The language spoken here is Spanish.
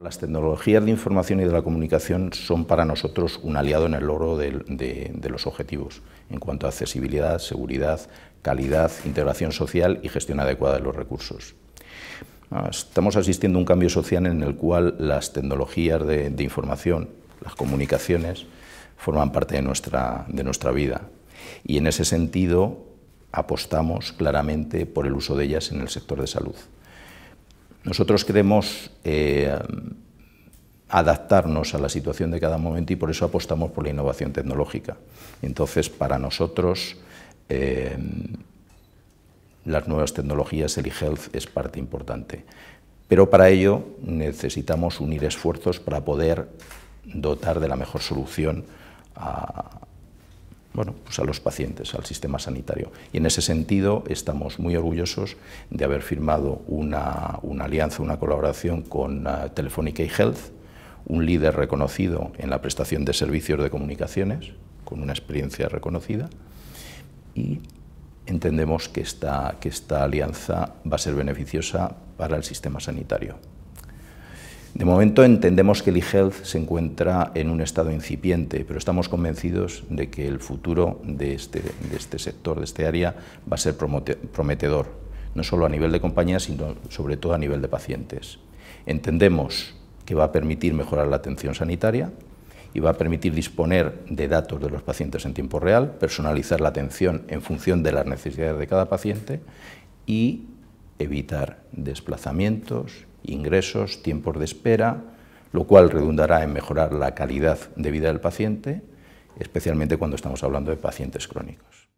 Las tecnologías de información y de la comunicación son para nosotros un aliado en el logro de, los objetivos en cuanto a accesibilidad, seguridad, calidad, integración social y gestión adecuada de los recursos. Ah, estamos asistiendo a un cambio social en el cual las tecnologías de, de información, las comunicaciones, forman parte de nuestra, de nuestra vida. Y en ese sentido apostamos claramente por el uso de ellas en el sector de salud. Nosotros queremos eh, adaptarnos a la situación de cada momento y por eso apostamos por la innovación tecnológica. Entonces, para nosotros, eh, las nuevas tecnologías, el e es parte importante. Pero para ello necesitamos unir esfuerzos para poder dotar de la mejor solución a, bueno, pues a los pacientes, al sistema sanitario. Y en ese sentido estamos muy orgullosos de haber firmado una, alianza, una colaboración con eh, Telefónica Health, un líder reconocido en la prestación de servicios de comunicaciones, con una experiencia reconocida, y entendemos que esta alianza va a ser beneficiosa para el sistema sanitario. De momento entendemos que el eHealth se encuentra en un estado incipiente, pero estamos convencidos de que el futuro de este, de este sector, de este área, va a ser prometedor, no solo a nivel de compañías, sino sobre todo a nivel de pacientes. Entendemos que va a permitir mejorar la atención sanitaria, y va a permitir disponer de datos de los pacientes en tiempo real, personalizar la atención en función de las necesidades de cada paciente y evitar desplazamientos ingresos, tiempos de espera, lo cual redundará en mejorar la calidad de vida del paciente, especialmente cuando estamos hablando de pacientes crónicos.